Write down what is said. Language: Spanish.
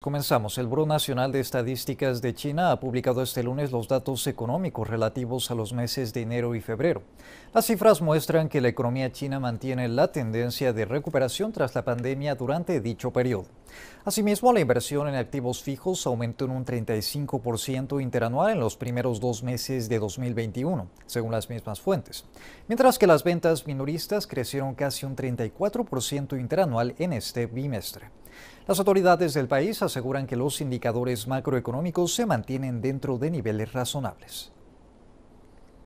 Comenzamos. El Bureau Nacional de Estadísticas de China ha publicado este lunes los datos económicos relativos a los meses de enero y febrero. Las cifras muestran que la economía china mantiene la tendencia de recuperación tras la pandemia durante dicho periodo. Asimismo, la inversión en activos fijos aumentó en un 35% interanual en los primeros dos meses de 2021, según las mismas fuentes, mientras que las ventas minoristas crecieron casi un 34% interanual en este bimestre. Las autoridades del país aseguran que los indicadores macroeconómicos se mantienen dentro de niveles razonables.